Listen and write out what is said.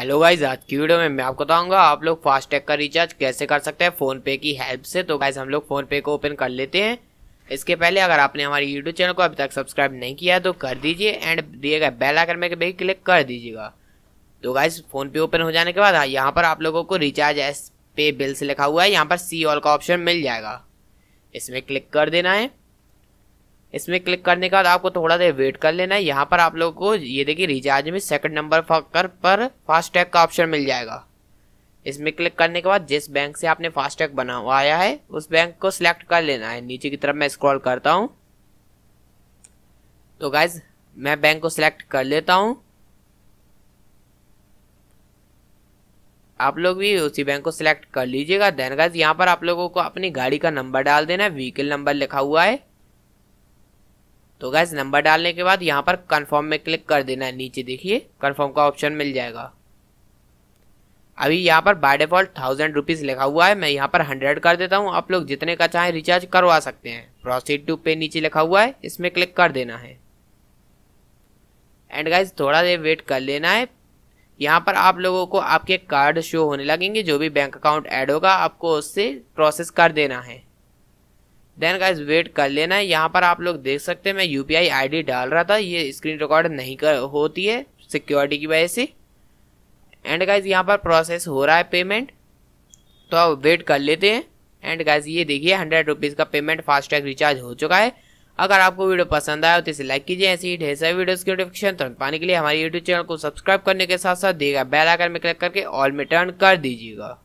hello guys आज की video में मैं आपको बताऊंगा आप लोग फास्टैग का रिचार्ज कैसे कर सकते हैं फोन पे की हेल्प से तो गाइज हम लोग फोन पे को ओपन कर लेते हैं इसके पहले अगर आपने हमारे यूट्यूब चैनल को अभी तक सब्सक्राइब नहीं किया है तो कर दीजिए एंड दिए गए बेल आइकन में भी क्लिक कर दीजिएगा तो गाइज फोन पे ओपन हो जाने के बाद हाँ, यहाँ पर आप लोगों को रिचार्ज एस पे बिल से लिखा हुआ है यहाँ पर सी ऑल का ऑप्शन मिल जाएगा इसमें क्लिक कर देना है इसमें क्लिक करने के बाद आपको थोड़ा देर वेट कर लेना है यहाँ पर आप लोगों को ये देखिए रिचार्ज में सेकंड नंबर पर पर फास्टैग का ऑप्शन मिल जाएगा इसमें क्लिक करने के बाद जिस बैंक से आपने फास्टैग बनवाया है उस बैंक को सिलेक्ट कर लेना है नीचे की तरफ मैं स्क्रॉल करता हूँ तो गाइज मैं बैंक को सिलेक्ट कर लेता हूँ आप लोग भी उसी बैंक को सिलेक्ट कर लीजिएगा देन गाइज यहाँ पर आप लोगों को अपनी गाड़ी का नंबर डाल देना है व्हीकल नंबर लिखा हुआ है तो गैस नंबर डालने के बाद यहाँ पर कन्फर्म में क्लिक कर देना है नीचे देखिए कन्फर्म का ऑप्शन मिल जाएगा अभी यहाँ पर बाय डिफॉल्ट थाउजेंड रुपीज़ लिखा हुआ है मैं यहाँ पर हंड्रेड कर देता हूँ आप लोग जितने का चाहें रिचार्ज करवा सकते हैं प्रोसीड टू पे नीचे लिखा हुआ है इसमें क्लिक कर देना है एंड गाइज थोड़ा देर वेट कर लेना है यहाँ पर आप लोगों को आपके कार्ड शो होने लगेंगे जो भी बैंक अकाउंट ऐड होगा आपको उससे प्रोसेस कर देना है देन गाइज वेट कर लेना है यहाँ पर आप लोग देख सकते हैं मैं यू पी डाल रहा था ये स्क्रीन रिकॉर्ड नहीं कर होती है सिक्योरिटी की वजह से एंड गाइज यहाँ पर प्रोसेस हो रहा है पेमेंट तो आप वेट कर लेते हैं एंड गाइज ये देखिए हंड्रेड रुपीज़ का पेमेंट फास्टैग रिचार्ज हो चुका है अगर आपको वीडियो पसंद आया तो इसे लाइक कीजिए ऐसे ही ढेर सारे वीडियोज़ की नोटिफिकेशन तुरंत पाने के लिए हमारे यूट्यूब चैनल को सब्सक्राइब करने के साथ साथ देगा बेल आइकन में क्लिक करके ऑल में टर्न कर दीजिएगा